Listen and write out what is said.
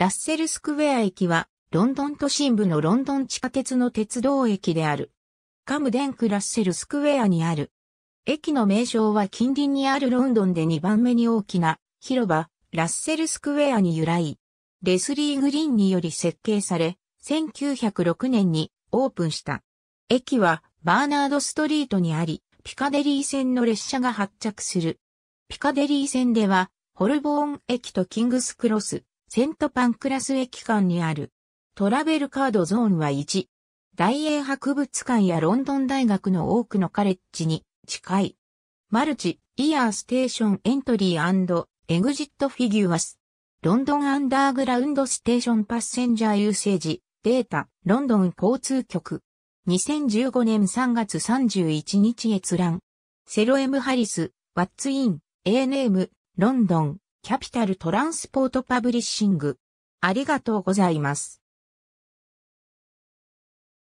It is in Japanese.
ラッセルスクウェア駅は、ロンドン都心部のロンドン地下鉄の鉄道駅である。カムデンクラッセルスクウェアにある。駅の名称は近隣にあるロンドンで2番目に大きな広場、ラッセルスクウェアに由来。レスリー・グリーンにより設計され、1906年にオープンした。駅はバーナードストリートにあり、ピカデリー線の列車が発着する。ピカデリー線では、ホルボーン駅とキングスクロス、セントパンクラス駅間にある。トラベルカードゾーンは1。大英博物館やロンドン大学の多くのカレッジに近い。マルチ、イヤーステーションエントリーエグジットフィギュアス。ロンドンアンダーグラウンドステーションパッセンジャーユーセージ、データ、ロンドン交通局。2015年3月31日閲覧。セロエム・ハリス、ワッツ・イン、エーネーム、ロンドン、キャピタルトランスポートパブリッシング。ありがとうございます。